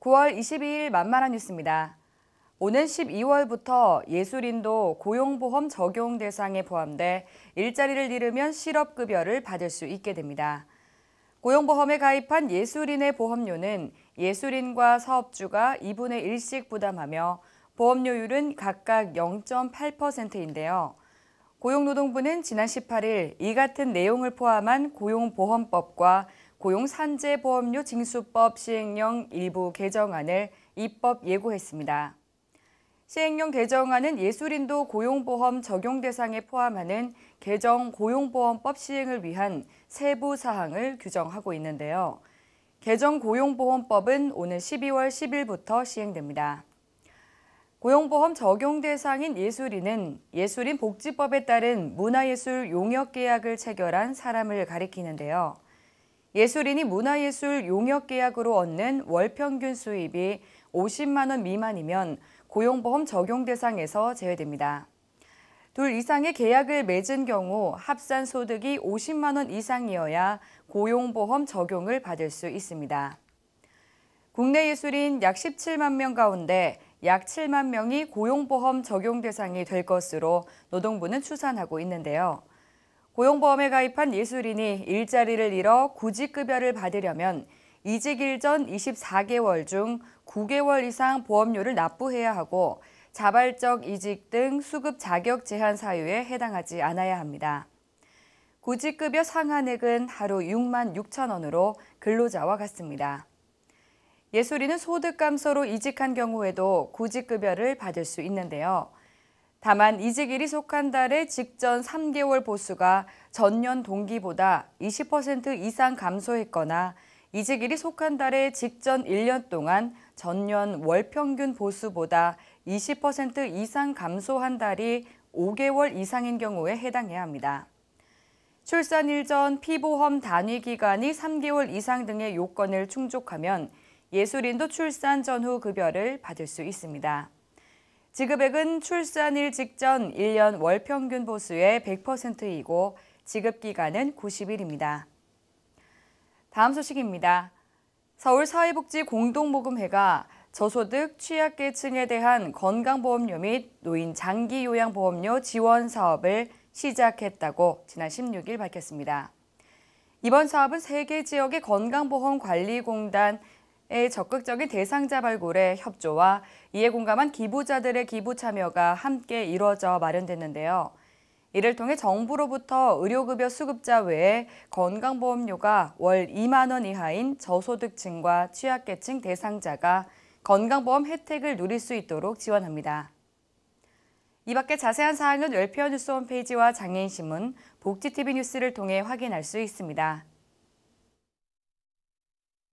9월 22일 만만한 뉴스입니다. 오는 12월부터 예술인도 고용보험 적용 대상에 포함돼 일자리를 잃으면 실업급여를 받을 수 있게 됩니다. 고용보험에 가입한 예술인의 보험료는 예술인과 사업주가 2분의 1씩 부담하며 보험료율은 각각 0.8%인데요. 고용노동부는 지난 18일 이 같은 내용을 포함한 고용보험법과 고용산재보험료 징수법 시행령 일부 개정안을 입법 예고했습니다. 시행령 개정안은 예술인도 고용보험 적용 대상에 포함하는 개정 고용보험법 시행을 위한 세부 사항을 규정하고 있는데요. 개정 고용보험법은 오늘 12월 10일부터 시행됩니다. 고용보험 적용 대상인 예술인은 예술인 복지법에 따른 문화예술 용역 계약을 체결한 사람을 가리키는데요. 예술인이 문화예술 용역 계약으로 얻는 월 평균 수입이 50만 원 미만이면 고용보험 적용 대상에서 제외됩니다. 둘 이상의 계약을 맺은 경우 합산 소득이 50만 원 이상이어야 고용보험 적용을 받을 수 있습니다. 국내 예술인 약 17만 명 가운데 약 7만 명이 고용보험 적용 대상이 될 것으로 노동부는 추산하고 있는데요. 고용보험에 가입한 예술인이 일자리를 잃어 구직급여를 받으려면 이직일 전 24개월 중 9개월 이상 보험료를 납부해야 하고 자발적 이직 등 수급 자격 제한 사유에 해당하지 않아야 합니다. 구직급여 상한액은 하루 6만 6천 원으로 근로자와 같습니다. 예술인은 소득 감소로 이직한 경우에도 구직급여를 받을 수 있는데요. 다만 이직일이 속한 달의 직전 3개월 보수가 전년 동기보다 20% 이상 감소했거나 이직일이 속한 달의 직전 1년 동안 전년 월평균 보수보다 20% 이상 감소한 달이 5개월 이상인 경우에 해당해야 합니다. 출산일 전 피보험 단위 기간이 3개월 이상 등의 요건을 충족하면 예술인도 출산 전후 급여를 받을 수 있습니다. 지급액은 출산일 직전 1년 월 평균 보수의 100%이고 지급 기간은 90일입니다. 다음 소식입니다. 서울 사회복지 공동모금회가 저소득 취약계층에 대한 건강보험료 및 노인 장기 요양보험료 지원 사업을 시작했다고 지난 16일 밝혔습니다. 이번 사업은 세개 지역의 건강보험관리공단 적극적인 대상자 발굴에 협조와 이에 공감한 기부자들의 기부 참여가 함께 이루어져 마련됐는데요. 이를 통해 정부로부터 의료급여 수급자 외에 건강보험료가 월 2만 원 이하인 저소득층과 취약계층 대상자가 건강보험 혜택을 누릴 수 있도록 지원합니다. 이 밖에 자세한 사항은 웰피어 뉴스 홈페이지와 장애인신문, 복지TV 뉴스를 통해 확인할 수 있습니다.